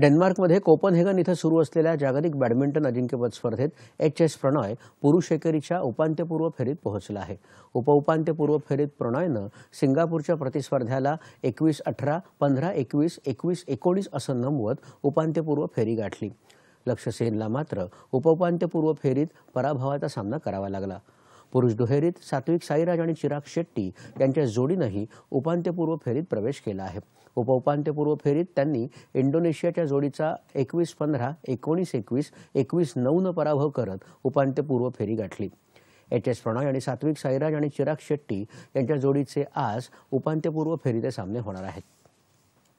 डेन्मार्कमध्ये Copenhagen इथं सुरू असलेल्या जागतिक बॅडमिंटन अजिंक्यपद स्पर्धेत एच एस प्रणॉय पुरुष एकेरीच्या उपांत्यपूर्व फेरीत पोहोचला आहे उपउपांत्यपूर्व फेरीत प्रणॉयनं सिंगापूरच्या प्रतिस्पर्ध्याला एकवीस अठरा पंधरा एकवीस एकवीस एकोणीस असं नमवत उपांत्यपूर्व फेरी गाठली लक्ष्य सेनला मात्र उपउपांत्यपूर्व फेरीत पराभवाचा सामना करावा लागला पुरुष दुहेरीत सात्विक साईराज आणि चिराग शेट्टी यांच्या जोडीनंही उपांत्यपूर्व फेरीत प्रवेश केला आहे उपउपांत्यपूर्व फेरीत त्यांनी इंडोनेशियाच्या जोडीचा एकवीस पंधरा एकोणीस एकवीस एकवीस नऊ न पराभव करत उपांत्यपूर्व फेरी गाठली एच एस प्रणॉय आणि सात्विक साईराज आणि चिराग शेट्टी यांच्या जोडीचे आज उपांत्यपूर्व फेरीचे सामने होणार आहेत